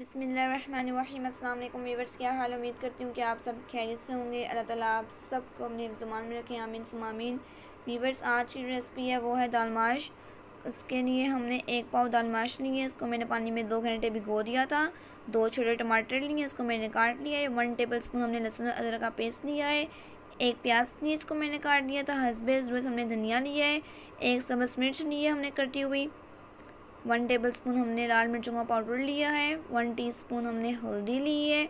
बसमीम अल्लाम वीवर्स क्या हाल उम्मीद करती हूँ कि आप सब खैरियत से होंगे अल्लाह ताला आप सबको अपने जुमान में रखें आमीन सुमामीन वीवर्स आज की रेसिपी है वो है दाल माश उसके लिए हमने एक पाव दाल माश ली है इसको मैंने पानी में दो घंटे भिगो दिया था दो छोटे टमाटर लिए इसको मैंने काट लिया है वन टेबल स्पून हमने लहसुन और अदरक का पेस्ट लिया है एक प्याज ली इसको मैंने काट लिया था हसबे ज़रूरत हमने धनिया लिया है एक चम्मच मिर्च ली है हमने कटी हुई वन टेबल स्पून हमने लाल मिर्चों का पाउडर लिया है वन टी स्पून हमने हल्दी ली है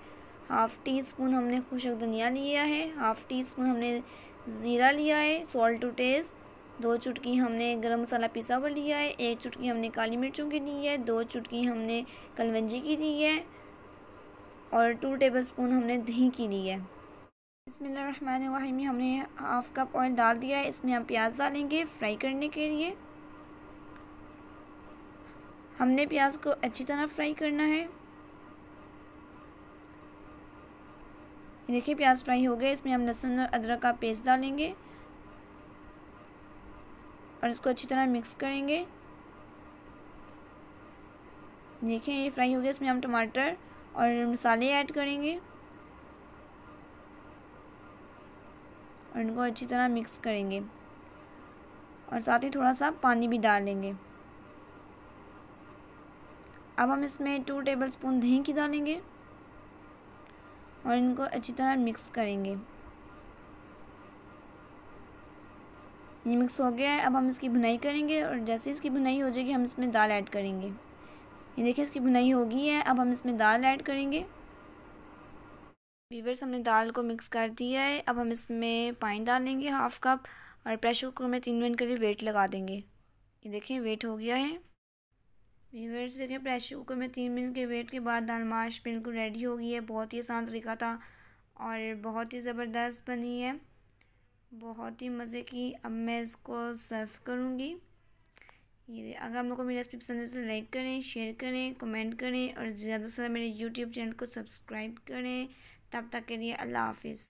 हाफ़ टी स्पून हमने खुशक धनिया लिया है हाफ़ टी स्पून हमने ज़ीरा लिया है सॉल्ट टू टेस्ट दो चुटकी हमने गरम मसाला पिसा हुआ लिया है एक चुटकी हमने काली मिर्चों की ली है दो चुटकी हमने कलवंजी की ली है और टू टेबल स्पून हमने दही की ली है रहमान वाहिमी हमने हाफ़ कप ऑयल डाल दिया है इसमें हम प्याज डालेंगे फ्राई करने के लिए हमने प्याज को अच्छी तरह फ्राई करना है देखिए प्याज फ्राई हो गए इसमें हम लहसुन और अदरक का पेस्ट डालेंगे और इसको अच्छी तरह मिक्स करेंगे देखिए ये फ्राई हो गया इसमें हम टमाटर और मसाले ऐड करेंगे और इनको अच्छी तरह मिक्स करेंगे और साथ ही थोड़ा सा पानी भी डालेंगे अब हम इसमें टू टेबल स्पून दही की डालेंगे और इनको अच्छी तरह मिक्स करेंगे ये मिक्स हो गया है अब हम इसकी भुनाई करेंगे और जैसे इसकी भुनाई हो जाएगी हम इसमें दाल ऐड करेंगे ये देखिए इसकी भुनाई हो गई है अब हम इसमें दाल ऐड करेंगे वीवर्स हमने दाल को मिक्स कर दिया है अब हम इसमें पानी डालेंगे हाफ कप और प्रेशर कुकर में तीन मिनट के लिए वेट लगा देंगे ये देखें वेट हो गया है व्यूवर्स देखें प्रेशर कुकर में तीन मिनट के वेट के बाद दाल माश बिल्कुल रेडी हो गई है बहुत ही आसान तरीका था और बहुत ही ज़बरदस्त बनी है बहुत ही मज़े की अब मैं इसको सर्व करूँगी ये अगर आप लोगों को मेरी रेसिपी पसंद है तो लाइक करें शेयर करें कमेंट करें और ज़्यादा से ज़्यादा मेरे यूट्यूब चैनल को सब्सक्राइब करें तब तक के लिए अल्लाह हाफिज़